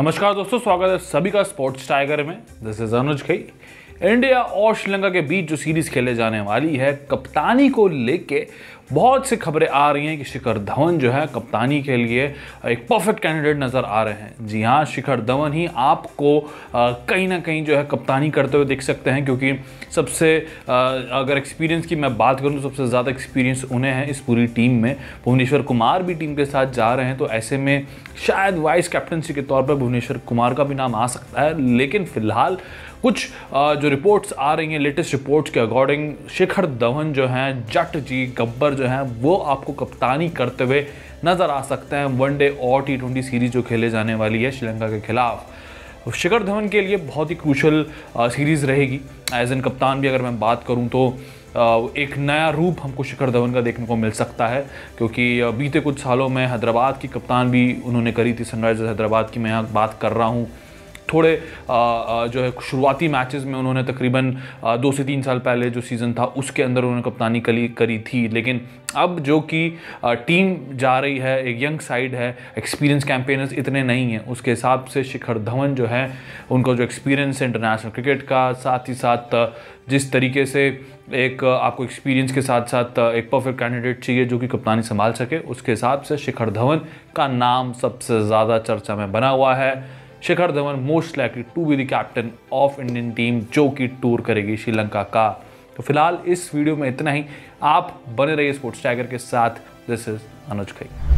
नमस्कार दोस्तों स्वागत है सभी का स्पोर्ट्स टाइगर में this is Anuj Khai India और श्रीलंका के बीच जो सीरीज खेले जाने वाली है कप्तानी को लेके बहुत सी खबरें आ रही हैं कि शिखर धवन जो है कप्तानी के लिए एक परफेक्ट कैंडिडेट नज़र आ रहे हैं जी हाँ शिखर धवन ही आपको कहीं ना कहीं जो है कप्तानी करते हुए देख सकते हैं क्योंकि सबसे आ, अगर एक्सपीरियंस की मैं बात करूँ तो सबसे ज़्यादा एक्सपीरियंस उन्हें है इस पूरी टीम में भुवनेश्वर कुमार भी टीम के साथ जा रहे हैं तो ऐसे में शायद वाइस कैप्टनसी के तौर पर भुवनेश्वर कुमार का भी नाम आ सकता है लेकिन फ़िलहाल कुछ जो रिपोर्ट्स आ रही हैं लेटेस्ट रिपोर्ट्स के अकॉर्डिंग शिखर धवन जो हैं जट जी गब्बर जो हैं वो आपको कप्तानी करते हुए नज़र आ सकते हैं वनडे और टी ट्वेंटी सीरीज़ जो खेले जाने वाली है श्रीलंका के खिलाफ शिखर धवन के लिए बहुत ही क्रूशल सीरीज़ रहेगी एज एन कप्तान भी अगर मैं बात करूँ तो एक नया रूप हमको शिखर धवन का देखने को मिल सकता है क्योंकि बीते कुछ सालों में हैदराबाद की कप्तान भी उन्होंने करी थी सनराइज़र्स हैदराबाद की मैं यहाँ बात कर रहा हूँ थोड़े जो है शुरुआती मैचेस में उन्होंने तकरीबन दो से तीन साल पहले जो सीज़न था उसके अंदर उन्होंने कप्तानी करी करी थी लेकिन अब जो कि टीम जा रही है एक यंग साइड है एक्सपीरियंस कैंपेनर्स इतने नहीं हैं उसके हिसाब से शिखर धवन जो है उनका जो एक्सपीरियंस है इंटरनेशनल क्रिकेट का साथ ही साथ जिस तरीके से एक आपको एक्सपीरियंस के साथ साथ एक परफेक्ट कैंडिडेट चाहिए जो कि कप्तानी संभाल सके उसके हिसाब से शिखर धवन का नाम सबसे ज़्यादा चर्चा में बना हुआ है Shikhar Dhawan most likely to be the captain of Indian team जो कि टूर करेगी श्रीलंका का तो फिलहाल इस वीडियो में इतना ही आप बने रहिए स्पोर्ट्स टाइगर के साथ दिस इज अनुज खई